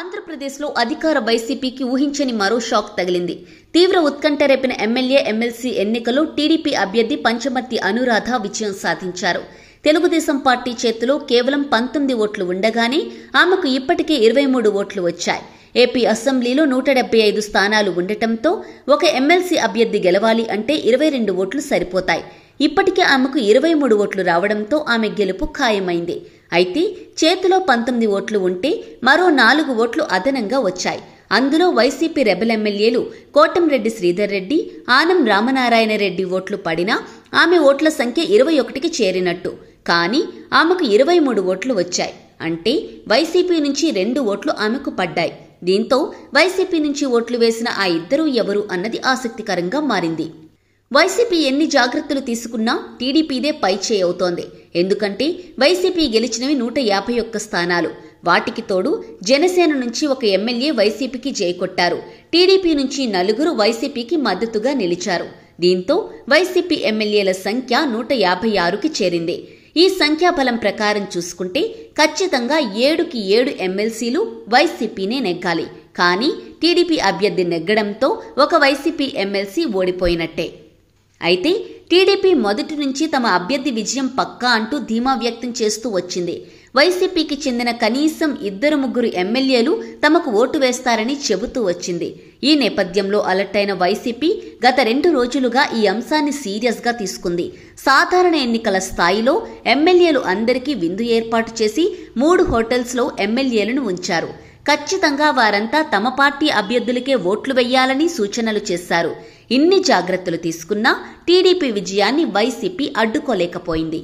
ఆంధ్రప్రదేశ్లో అధికార వైసీపీకి ఊహించని మరో షాక్ తగిలింది తీవ్ర ఉత్కంఠ రేపిన ఎమ్మెల్యే ఎమ్మెల్సీ ఎన్నికలో టీడీపీ అభ్యర్థి పంచమర్తి అనురాధ విజయం సాధించారు తెలుగుదేశం పార్టీ చేతిలో కేవలం పంతొమ్మిది ఓట్లు ఉండగానే ఆమెకు ఇప్పటికే ఇరవై మూడు ఓట్లు వచ్చాయి ఏపీ అసెంబ్లీలో నూట డెబ్బై ఐదు స్థానాలు ఉండటంతో ఒక ఎమ్మెల్సీ అభ్యర్థి గెలవాలి అంటే ఇరవై రెండు ఓట్లు సరిపోతాయి ఇప్పటికే ఆమెకు ఇరవై మూడు ఓట్లు రావడంతో ఆమె గెలుపు ఖాయమైంది అయితే చేతిలో పంతొమ్మిది ఓట్లు ఉంటే మరో నాలుగు ఓట్లు అదనంగా వచ్చాయి అందులో వైసీపీ రెబల్ ఎమ్మెల్యేలు కోటంరెడ్డి శ్రీధర్ రెడ్డి ఆనం రామనారాయణ రెడ్డి ఓట్లు పడినా ఆమె ఓట్ల సంఖ్య ఇరవై ఒకటికి చేరినట్టు కానీ ఆమెకు ఇరవై మూడు ఓట్లు వచ్చాయి అంటే వైసీపీ నుంచి రెండు ఓట్లు ఆమెకు పడ్డాయి దీంతో వైసీపీ నుంచి ఓట్లు వేసిన ఆ ఇద్దరూ ఎవరు అన్నది ఆసక్తికరంగా మారింది వైసీపీ ఎన్ని జాగ్రత్తలు తీసుకున్నా టీడీపీదే పైచేయి అవుతోంది ఎందుకంటే వైసీపీ గెలిచినవి నూట యాభై ఒక్క స్థానాలు వాటికి తోడు జనసేన నుంచి ఒక ఎమ్మెల్యే వైసీపీకి జైకొట్టారు టీడీపీ నుంచి నలుగురు వైసీపీకి మద్దతుగా నిలిచారు దీంతో వైసీపీ ఎమ్మెల్యేల సంఖ్య నూట యాభై ఆరుకి చేరింది ఈ సంఖ్యాబలం ప్రకారం చూసుకుంటే ఖచ్చితంగా ఏడుకి ఏడు ఎమ్మెల్సీలు వైసీపీనే నెగ్గాలి కానీ టీడీపీ అభ్యర్థి నెగ్గడంతో ఒక వైసీపీ ఎమ్మెల్సీ ఓడిపోయినట్టే అయితే టీడీపీ మొదటి నుంచి తమ అభ్యర్థి విజయం పక్కా అంటూ ధీమా వ్యక్తం చేస్తూ వచ్చింది వైసీపీకి చెందిన కనీసం ఇద్దరు ముగ్గురు ఎమ్మెల్యేలు తమకు ఓటు వేస్తారని చెబుతూ వచ్చింది ఈ నేపథ్యంలో అలర్ట్ అయిన వైసీపీ గత రెండు రోజులుగా ఈ అంశాన్ని సీరియస్గా తీసుకుంది సాధారణ ఎన్నికల స్థాయిలో ఎమ్మెల్యేలు అందరికీ విందు ఏర్పాటు చేసి మూడు హోటల్స్లో ఎమ్మెల్యేలను ఉంచారు ఖచ్చితంగా వారంతా తమ పార్టీ అభ్యర్థులకే ఓట్లు వెయ్యాలని సూచనలు చేశారు ఇన్ని జాగ్రత్తలు తీసుకున్నా టీడీపీ విజయాన్ని వైసీపీ అడ్డుకోలేకపోయింది